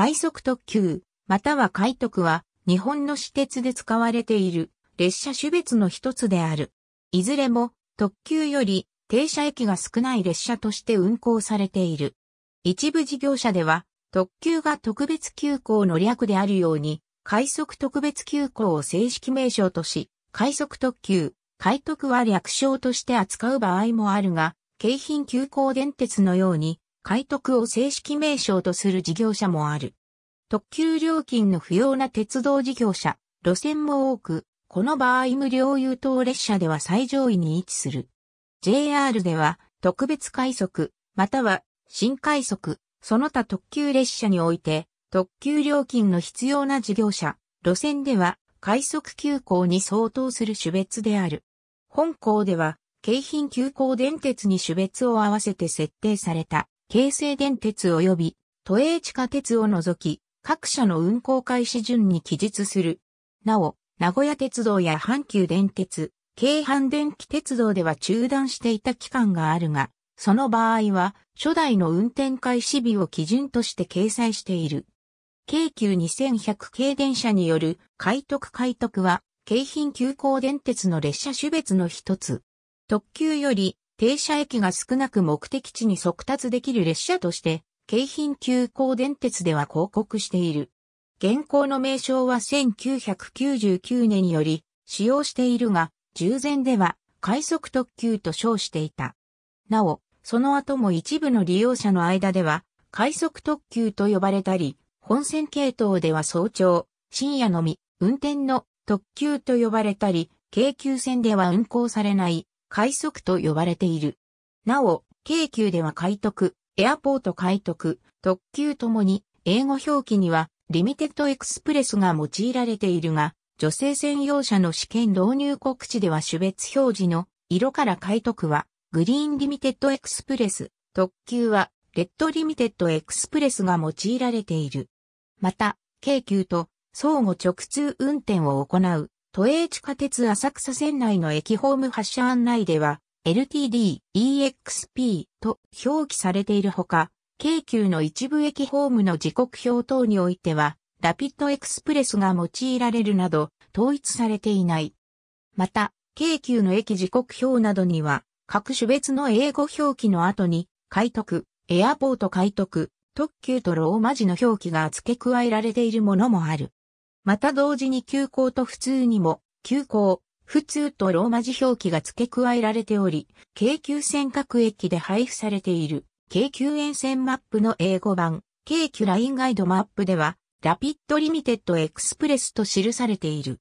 快速特急、または快特は、日本の私鉄で使われている列車種別の一つである。いずれも特急より停車駅が少ない列車として運行されている。一部事業者では特急が特別急行の略であるように、快速特別急行を正式名称とし、快速特急、快特は略称として扱う場合もあるが、京浜急行電鉄のように快徳を正式名称とする事業者もある。特急料金の不要な鉄道事業者、路線も多く、この場合無料優等列車では最上位に位置する。JR では特別快速、または新快速、その他特急列車において、特急料金の必要な事業者、路線では快速急行に相当する種別である。本校では、京浜急行電鉄に種別を合わせて設定された京成電鉄及び都営地下鉄を除き、各社の運行開始順に記述する。なお、名古屋鉄道や阪急電鉄、京阪電気鉄道では中断していた期間があるが、その場合は、初代の運転開始日を基準として掲載している。京急2100系電車による快徳快徳は、京浜急行電鉄の列車種別の一つ。特急より停車駅が少なく目的地に速達できる列車として、京浜急行電鉄では広告している。現行の名称は1999年により使用しているが、従前では快速特急と称していた。なお、その後も一部の利用者の間では、快速特急と呼ばれたり、本線系統では早朝、深夜のみ、運転の特急と呼ばれたり、京急線では運行されない快速と呼ばれている。なお、京急では快特、エアポート快特、特急ともに、英語表記には、リミテッドエクスプレスが用いられているが、女性専用車の試験導入告知では種別表示の色から快特は、グリーンリミテッドエクスプレス、特急は、レッドリミテッドエクスプレスが用いられている。また、京急と相互直通運転を行う都営地下鉄浅草線内の駅ホーム発車案内では、LTD、EXP と表記されているほか、京急の一部駅ホームの時刻表等においては、ラピッドエクスプレスが用いられるなど、統一されていない。また、京急の駅時刻表などには、各種別の英語表記の後に、快徳、エアポート快徳、特急とローマ字の表記が付け加えられているものもある。また同時に休校と普通にも、休校、普通とローマ字表記が付け加えられており、京急線各駅で配布されている、京急沿線マップの英語版、京急ラインガイドマップでは、ラピッドリミテッドエクスプレスと記されている。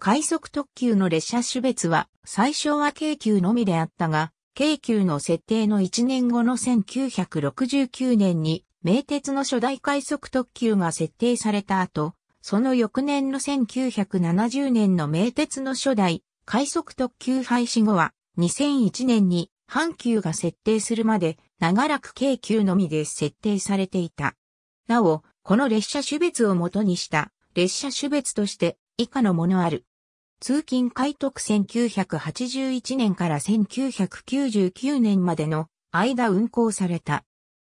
快速特急の列車種別は最初は京急のみであったが、京急の設定の1年後の1969年に名鉄の初代快速特急が設定された後、その翌年の1970年の名鉄の初代、快速特急廃止後は、2001年に阪急が設定するまで、長らく京急のみで設定されていた。なお、この列車種別を元にした列車種別として以下のものある。通勤快特1981年から1999年までの間運行された。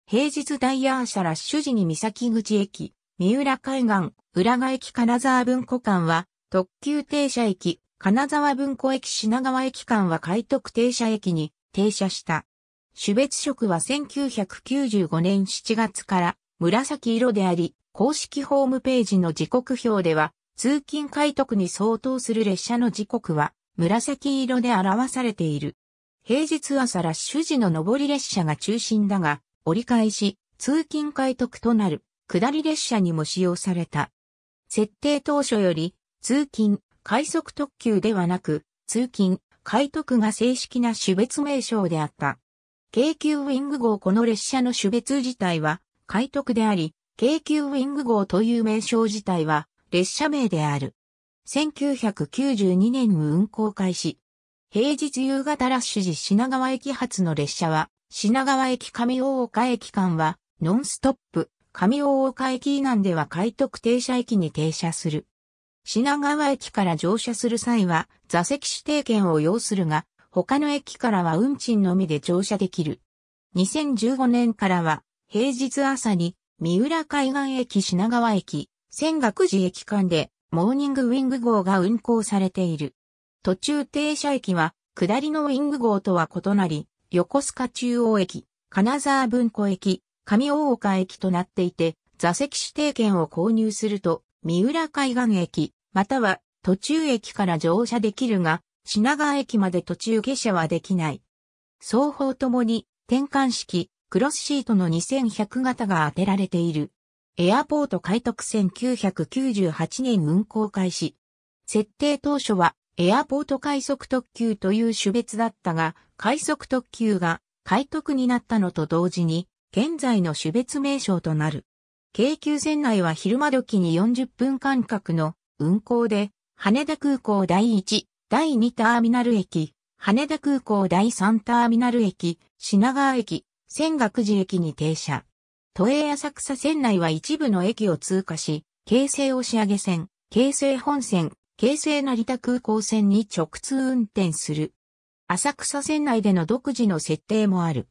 平日ダイヤー車ラッシュ時に三崎口駅、三浦海岸、浦賀駅金沢文庫間は、特急停車駅、金沢文庫駅品川駅間は海徳停車駅に停車した。種別色は1995年7月から紫色であり、公式ホームページの時刻表では、通勤快特に相当する列車の時刻は紫色で表されている。平日朝ラッシュ時の上り列車が中心だが、折り返し、通勤快特となる。下り列車にも使用された。設定当初より、通勤、快速特急ではなく、通勤、快特が正式な種別名称であった。京急ウィング号この列車の種別自体は、快特であり、京急ウィング号という名称自体は、列車名である。1992年運行開始。平日夕方ラッシュ時品川駅発の列車は、品川駅上大岡駅間は、ノンストップ、上大岡駅以南では海徳停車駅に停車する。品川駅から乗車する際は座席指定券を要するが、他の駅からは運賃のみで乗車できる。2015年からは平日朝に三浦海岸駅品川駅、仙岳寺駅間でモーニングウィング号が運行されている。途中停車駅は下りのウィング号とは異なり、横須賀中央駅、金沢文庫駅、上大岡駅となっていて、座席指定券を購入すると、三浦海岸駅、または途中駅から乗車できるが、品川駅まで途中下車はできない。双方ともに転換式クロスシートの2100型が当てられている。エアポート開拓1998年運行開始。設定当初はエアポート快速特急という種別だったが、快速特急が開拓になったのと同時に現在の種別名称となる。京急線内は昼間時に40分間隔の運行で、羽田空港第1、第2ターミナル駅、羽田空港第3ターミナル駅、品川駅、仙岳寺駅に停車。都営浅草線内は一部の駅を通過し、京成押上線、京成本線、京成成田空港線に直通運転する。浅草線内での独自の設定もある。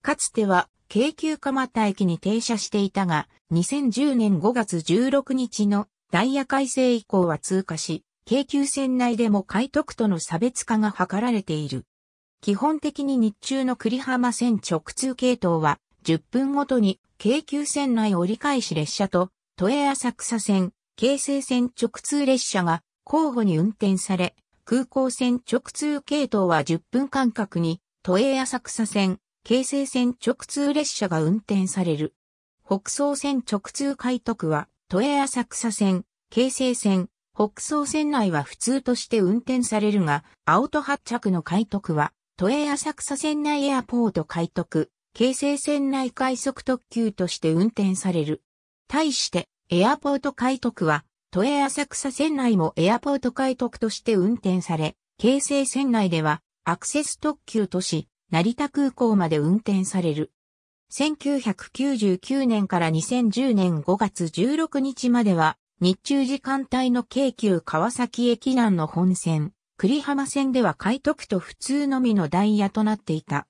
かつては京急蒲田駅に停車していたが、2010年5月16日のダイヤ改正以降は通過し、京急線内でも海徳との差別化が図られている。基本的に日中の栗浜線直通系統は、10分ごとに京急線内折り返し列車と、都営浅草線、京成線直通列車が交互に運転され、空港線直通系統は10分間隔に、都営浅草線、京成線直通列車が運転される。北総線直通快特は、都営浅草線、京成線、北総線内は普通として運転されるが、青戸発着の快特は、都営浅草線内エアポート快特、京成線内快速特急として運転される。対して、エアポート快特は、都営浅草線内もエアポート快特として運転され、京成線内では、アクセス特急とし、成田空港まで運転される。1999年から2010年5月16日までは、日中時間帯の京急川崎駅南の本線、栗浜線では海徳と普通のみのダイヤとなっていた。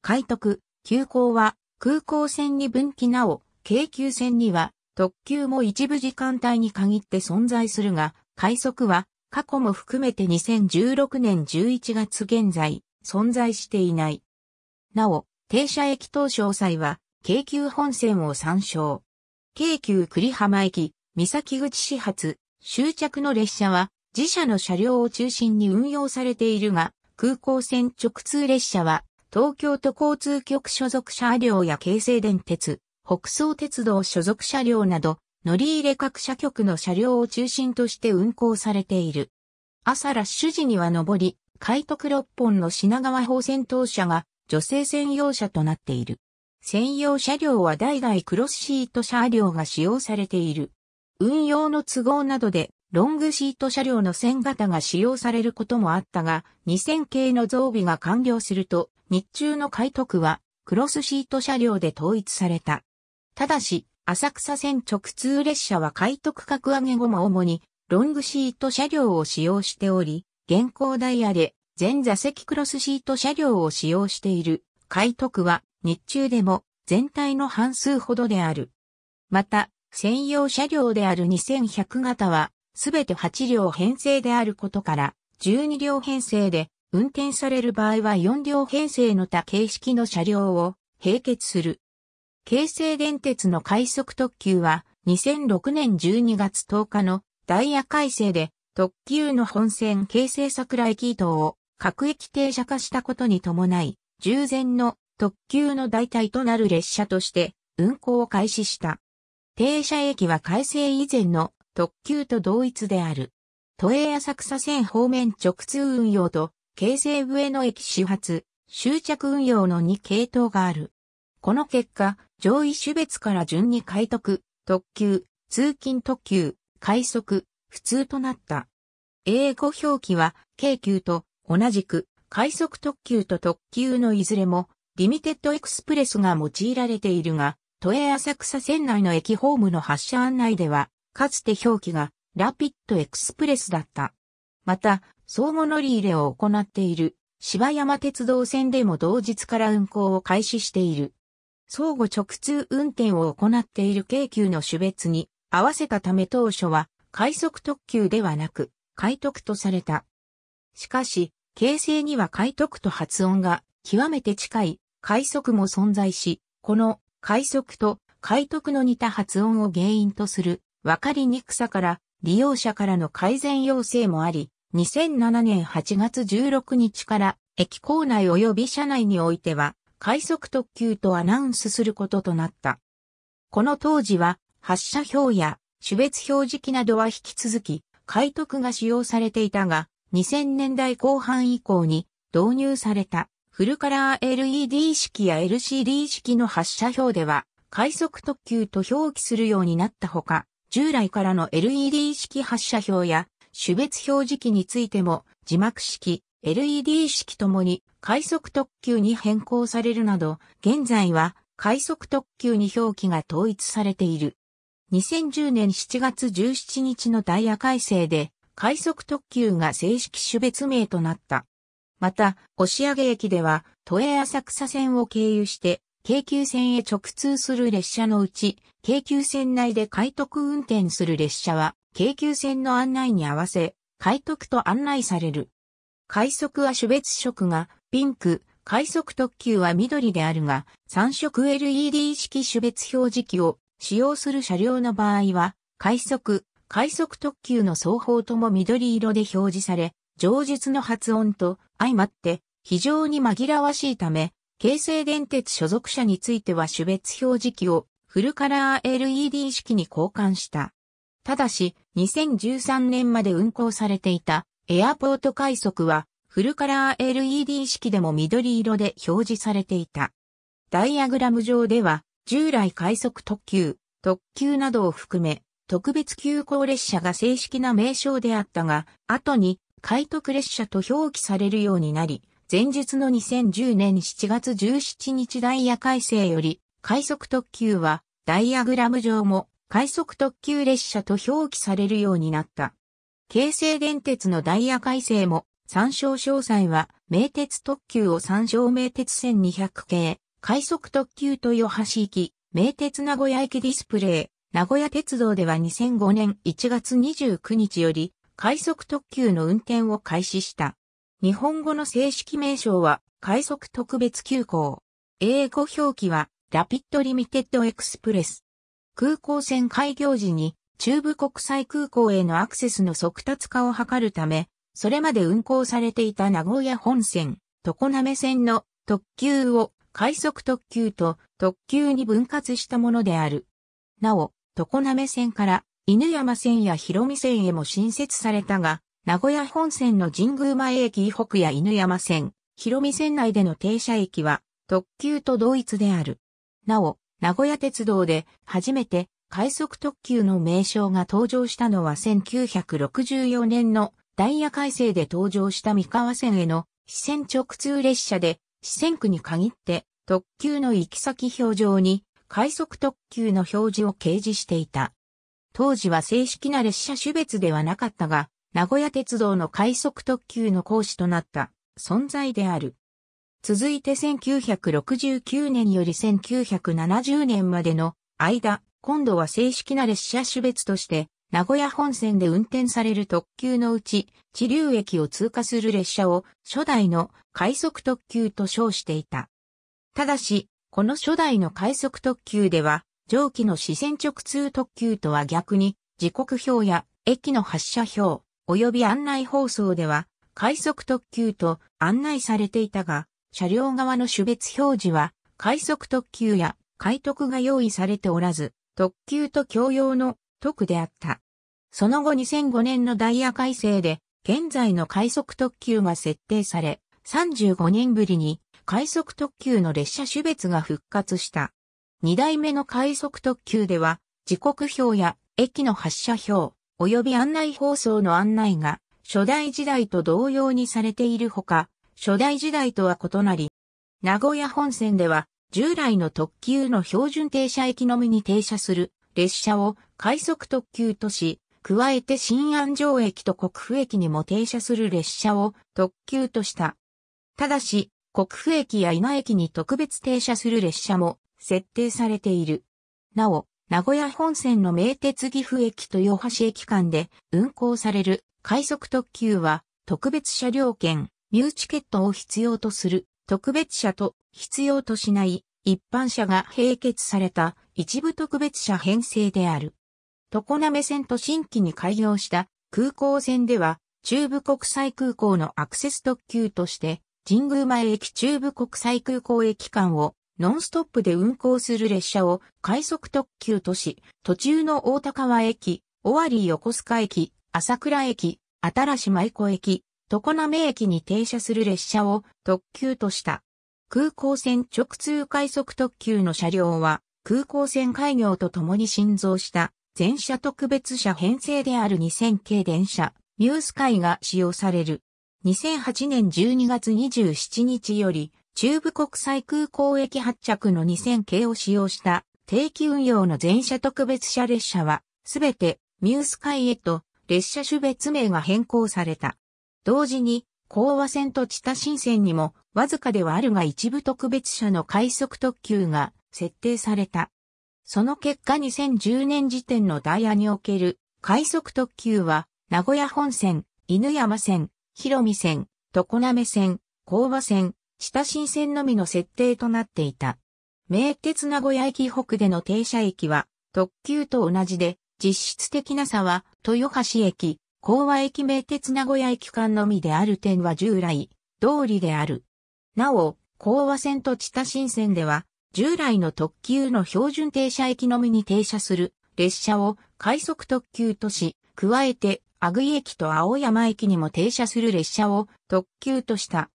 海徳、急行は空港線に分岐なお、京急線には特急も一部時間帯に限って存在するが、快速は過去も含めて2016年11月現在、存在していない。なお、停車駅等詳細は、京急本線を参照。京急栗浜駅、三崎口始発、終着の列車は、自社の車両を中心に運用されているが、空港線直通列車は、東京都交通局所属車両や京成電鉄、北総鉄道所属車両など、乗り入れ各社局の車両を中心として運行されている。朝ラッシュ時には上り、海徳六本の品川法戦闘車が女性専用車となっている。専用車両は代々クロスシート車両が使用されている。運用の都合などでロングシート車両の線型が使用されることもあったが、2000系の増備が完了すると、日中の海徳はクロスシート車両で統一された。ただし、浅草線直通列車は海徳格上げ後も主にロングシート車両を使用しており、現行ダイヤで全座席クロスシート車両を使用している快徳は日中でも全体の半数ほどである。また、専用車両である2100型は、すべて8両編成であることから、12両編成で、運転される場合は4両編成の他形式の車両を並結する。京成電鉄の快速特急は、2006年12月10日のダイヤ改正で、特急の本線京成桜駅移東を各駅停車化したことに伴い、従前の特急の代替となる列車として運行を開始した。停車駅は改正以前の特急と同一である。都営浅草線方面直通運用と、京成上野駅始発、終着運用の2系統がある。この結果、上位種別から順に快得、特急、通勤特急、快速、普通となった。英語表記は、京急と同じく、快速特急と特急のいずれも、リミテッドエクスプレスが用いられているが、都営浅草線内の駅ホームの発車案内では、かつて表記が、ラピッドエクスプレスだった。また、相互乗り入れを行っている、芝山鉄道線でも同日から運行を開始している。相互直通運転を行っている京急の種別に合わせたため当初は快速特急ではなく海徳とされた。しかし、形成には海徳と発音が極めて近い海徳も存在し、この海徳と海徳の似た発音を原因とする分かりにくさから利用者からの改善要請もあり、2007年8月16日から駅構内及び車内においては、快速特急とアナウンスすることとなった。この当時は、発車表や種別表示器などは引き続き海徳が使用されていたが、2000年代後半以降に導入されたフルカラー LED 式や LCD 式の発射表では、快速特急と表記するようになったほか、従来からの LED 式発射表や種別表示器についても字幕式、LED 式ともに快速特急に変更されるなど、現在は快速特急に表記が統一されている。2010年7月17日のダイヤ改正で、快速特急が正式種別名となった。また、押上駅では、都営浅草線を経由して、京急線へ直通する列車のうち、京急線内で快特運転する列車は、京急線の案内に合わせ、快特と案内される。快速は種別色がピンク、快速特急は緑であるが、3色 LED 式種別表示器を使用する車両の場合は、快速、快速特急の双方とも緑色で表示され、上述の発音と相まって非常に紛らわしいため、京成電鉄所属車については種別表示器をフルカラー LED 式に交換した。ただし、2013年まで運行されていたエアポート快速はフルカラー LED 式でも緑色で表示されていた。ダイアグラム上では従来快速特急、特急などを含め、特別急行列車が正式な名称であったが、後に、快特列車と表記されるようになり、前述の2010年7月17日ダイヤ改正より、快速特急は、ダイアグラム上も、快速特急列車と表記されるようになった。京成電鉄のダイヤ改正も、参照詳細は、名鉄特急を参照名鉄1200系、快速特急豊橋行き、名鉄名古屋駅ディスプレイ、名古屋鉄道では2005年1月29日より、快速特急の運転を開始した。日本語の正式名称は、快速特別急行。英語表記は、ラピッドリミテッドエクスプレス。空港線開業時に、中部国際空港へのアクセスの速達化を図るため、それまで運行されていた名古屋本線、常滑線の特急を快速特急と特急に分割したものである。なお、常滑線から犬山線や広見線へも新設されたが、名古屋本線の神宮前駅以北や犬山線、広見線内での停車駅は特急と同一である。なお、名古屋鉄道で初めて快速特急の名称が登場したのは1964年のダイヤ改正で登場した三河線への支線直通列車で四線区に限って特急の行き先表上に快速特急の表示を掲示していた。当時は正式な列車種別ではなかったが、名古屋鉄道の快速特急の講師となった存在である。続いて1969年より1970年までの間、今度は正式な列車種別として名古屋本線で運転される特急のうち、地流駅を通過する列車を初代の快速特急と称していた。ただし、この初代の快速特急では、上記の視線直通特急とは逆に、時刻表や駅の発車表、及び案内放送では、快速特急と案内されていたが、車両側の種別表示は、快速特急や快特が用意されておらず、特急と共用の特であった。その後2005年のダイヤ改正で、現在の快速特急が設定され、35年ぶりに快速特急の列車種別が復活した。2代目の快速特急では、時刻表や駅の発車表、及び案内放送の案内が、初代時代と同様にされているほか、初代時代とは異なり、名古屋本線では、従来の特急の標準停車駅のみに停車する列車を快速特急とし、加えて新安城駅と国府駅にも停車する列車を特急とした。ただし、国府駅や稲駅に特別停車する列車も設定されている。なお、名古屋本線の名鉄岐阜駅と豊橋駅間で運行される快速特急は特別車両券、ミューチケットを必要とする特別車と必要としない一般車が併結された一部特別車編成である。常滑線と新規に開業した空港線では、中部国際空港のアクセス特急として、神宮前駅中部国際空港駅間をノンストップで運行する列車を快速特急とし、途中の大高川駅、尾張横須賀駅、朝倉駅、新し舞子駅、常滑駅に停車する列車を特急とした。空港線直通快速特急の車両は空港線開業とともに新造した全車特別車編成である2000系電車、ニュースカイが使用される。2008年12月27日より、中部国際空港駅発着の2000系を使用した定期運用の全車特別車列車は、すべてミュースカイへと列車種別名が変更された。同時に、講和線と地田新線にも、わずかではあるが一部特別車の快速特急が設定された。その結果2010年時点のダイヤにおける快速特急は、名古屋本線、犬山線、広見線、常滑線、講和線、地田新線のみの設定となっていた。名鉄名古屋駅北での停車駅は、特急と同じで、実質的な差は、豊橋駅、講和駅名鉄名古屋駅間のみである点は従来、通りである。なお、講和線と知多新線では、従来の特急の標準停車駅のみに停車する列車を快速特急とし、加えて、阿久井駅と青山駅にも停車する列車を特急とした。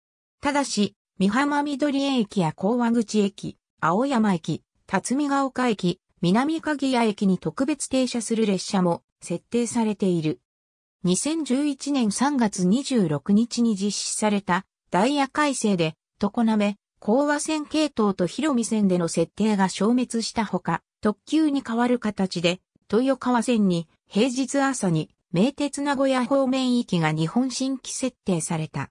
ただし、三浜緑駅や高和口駅、青山駅、辰ヶ丘駅、南鍵谷駅に特別停車する列車も設定されている。2011年3月26日に実施されたダイヤ改正で、常滑、高和線系統と広見線での設定が消滅したほか、特急に変わる形で、豊川線に平日朝に名鉄名古屋方面域が日本新規設定された。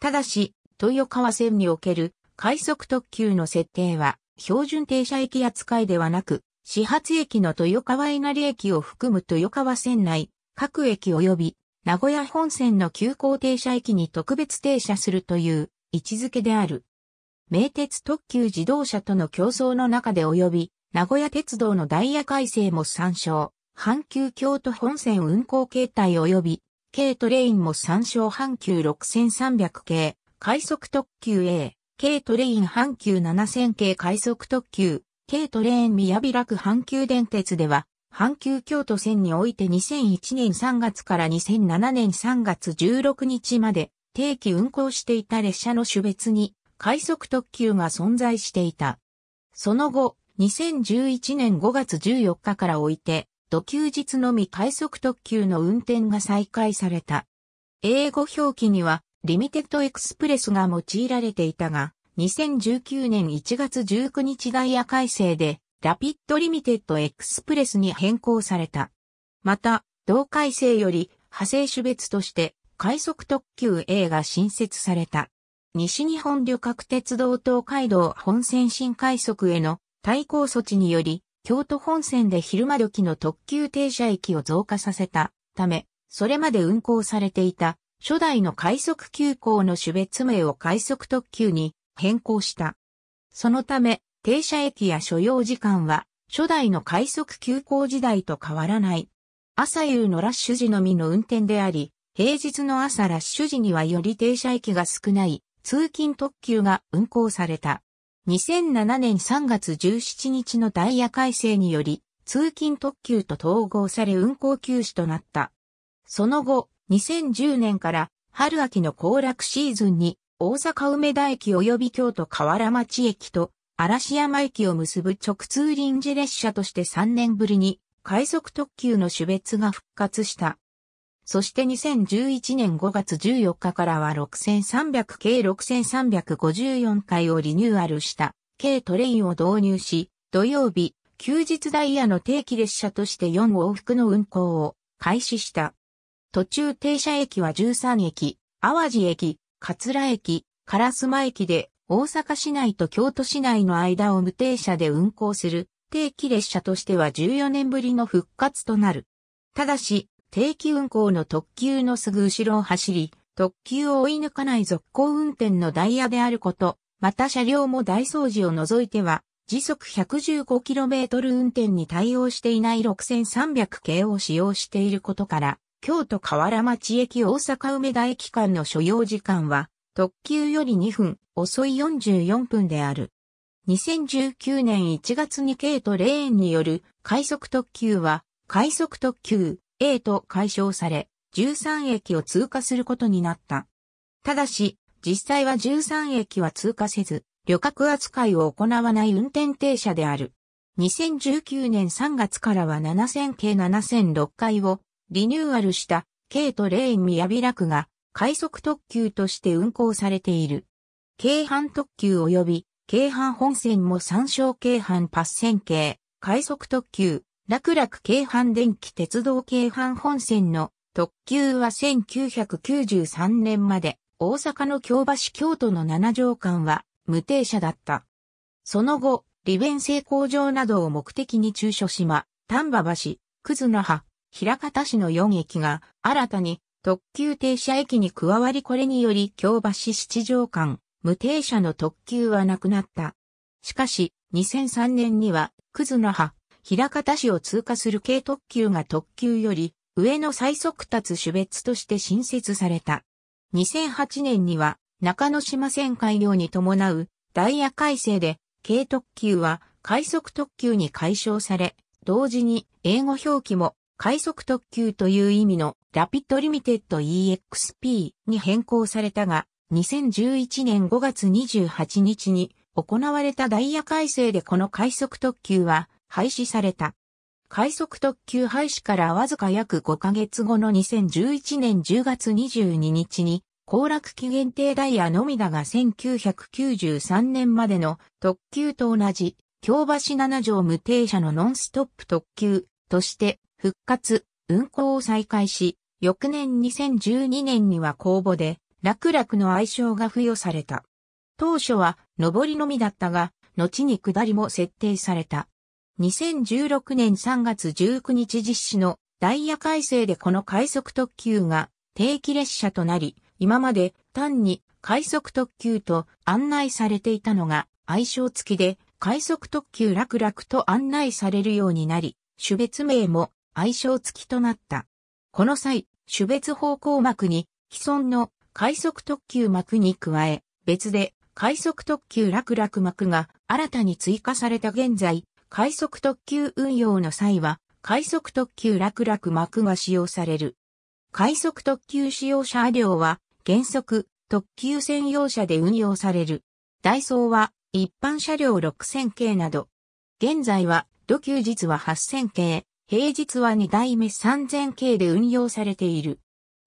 ただし、豊川線における快速特急の設定は標準停車駅扱いではなく、始発駅の豊川稲荷駅を含む豊川線内、各駅及び名古屋本線の急行停車駅に特別停車するという位置づけである。名鉄特急自動車との競争の中で及び、名古屋鉄道のダイヤ改正も参照、阪急京都本線運行形態及び、軽トレインも参照阪急6300系、快速特急 A、軽トレイン阪急7000系快速特急、軽トレイン宮らく阪急電鉄では、阪急京都線において2001年3月から2007年3月16日まで定期運行していた列車の種別に快速特急が存在していた。その後、2011年5月14日からおいて、土休日のみ快速特急の運転が再開された。英語表記には、リミテッドエクスプレスが用いられていたが、2019年1月19日ダイヤ改正で、ラピッドリミテッドエクスプレスに変更された。また、同改正より派生種別として快速特急 A が新設された。西日本旅客鉄道東海道本線新快速への対抗措置により、京都本線で昼間時の特急停車駅を増加させたため、それまで運行されていた初代の快速急行の種別名を快速特急に変更した。そのため、停車駅や所要時間は、初代の快速急行時代と変わらない。朝夕のラッシュ時のみの運転であり、平日の朝ラッシュ時にはより停車駅が少ない通勤特急が運行された。2007年3月17日のダイヤ改正により、通勤特急と統合され運行休止となった。その後、2010年から春秋の行楽シーズンに大阪梅田駅及び京都河原町駅と嵐山駅を結ぶ直通臨時列車として3年ぶりに快速特急の種別が復活した。そして2011年5月14日からは6300計6354回をリニューアルした軽トレインを導入し、土曜日、休日ダイヤの定期列車として4往復の運行を開始した。途中停車駅は13駅、淡路駅、桂駅、烏丸駅で大阪市内と京都市内の間を無停車で運行する定期列車としては14年ぶりの復活となる。ただし、定期運行の特急のすぐ後ろを走り、特急を追い抜かない続行運転のダイヤであること、また車両も大掃除を除いては、時速 115km 運転に対応していない6300系を使用していることから、京都河原町駅大阪梅田駅間の所要時間は特急より2分、遅い44分である。2019年1月に K とレーンによる快速特急は、快速特急 A と解消され、13駅を通過することになった。ただし、実際は13駅は通過せず、旅客扱いを行わない運転停車である。2019年3月からは7000系7006回をリニューアルした K とレーン宮平区が快速特急として運行されている。京阪特急及び京阪本線も参照京阪パッセン系、快速特急、楽々京阪電気鉄道京阪本線の特急は1993年まで大阪の京橋京都の7条間は無停車だった。その後、利便性向上などを目的に中所島、丹波橋、葛の葉、平方市の4駅が新たに特急停車駅に加わりこれにより京橋七条間、無停車の特急はなくなった。しかし、2003年には、葛の葉、平方市を通過する軽特急が特急より、上の最速達種別として新設された。2008年には、中野島線開業に伴う、ダイヤ改正で、軽特急は、快速特急に解消され、同時に、英語表記も、快速特急という意味のラピッドリミテッド EXP に変更されたが、2011年5月28日に行われたダイヤ改正でこの快速特急は廃止された。快速特急廃止からわずか約5ヶ月後の2011年10月22日に、行楽期限定ダイヤのみだが1993年までの特急と同じ、京橋7条無停車のノンストップ特急として復活、運行を再開し、翌年2012年には公募で、楽々の愛称が付与された。当初は、上りのみだったが、後に下りも設定された。2016年3月19日実施のダイヤ改正でこの快速特急が定期列車となり、今まで単に快速特急と案内されていたのが愛称付きで快速特急楽々と案内されるようになり、種別名も愛称付きとなった。この際、種別方向膜に既存の快速特急膜に加え、別で快速特急楽楽膜が新たに追加された現在、快速特急運用の際は、快速特急楽楽膜が使用される。快速特急使用車両は、原則、特急専用車で運用される。ダイソーは、一般車両6000系など。現在は、土休日は8000系、平日は2代目3000系で運用されている。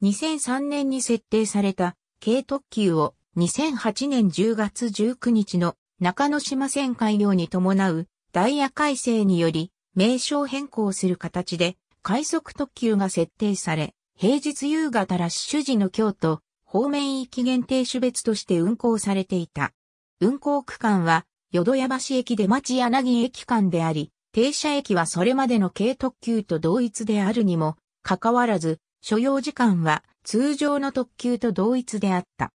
2003年に設定された軽特急を2008年10月19日の中之島線開業に伴うダイヤ改正により名称変更する形で快速特急が設定され、平日夕方ラッシュ時の京都方面域限定種別として運行されていた。運行区間は淀屋橋駅で町柳駅間であり、停車駅はそれまでの軽特急と同一であるにも、かかわらず、所要時間は通常の特急と同一であった。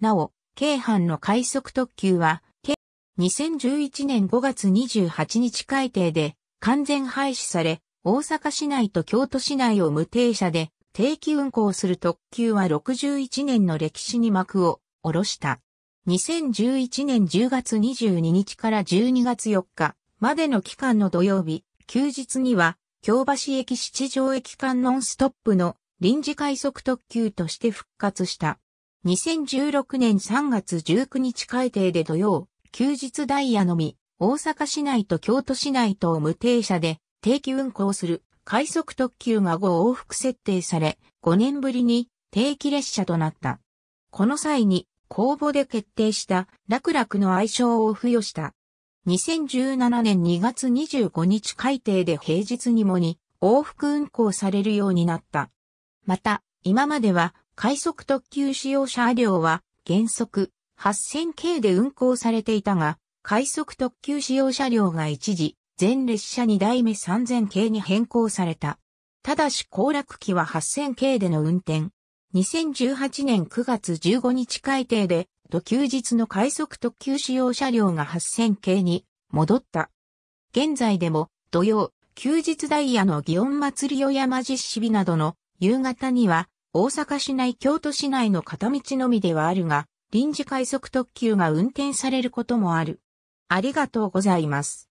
なお、京阪の快速特急は、2011年5月28日改定で完全廃止され、大阪市内と京都市内を無停車で定期運行する特急は61年の歴史に幕を下ろした。2011年10月22日から12月4日、までの期間の土曜日、休日には、京橋駅七条駅間ノンストップの臨時快速特急として復活した。2016年3月19日改定で土曜、休日ダイヤのみ、大阪市内と京都市内とを無停車で定期運行する快速特急が5往復設定され、5年ぶりに定期列車となった。この際に公募で決定した楽楽の愛称を付与した。2017年2月25日改定で平日にもに往復運行されるようになった。また、今までは快速特急使用車両は原則8000系で運行されていたが、快速特急使用車両が一時、全列車2代目3000系に変更された。ただし降落機は8000系での運転。2018年9月15日改定でと休日の快速特急使用車両が8000系に戻った。現在でも土曜、休日ダイヤの祇園祭り与山実施日などの夕方には大阪市内京都市内の片道のみではあるが臨時快速特急が運転されることもある。ありがとうございます。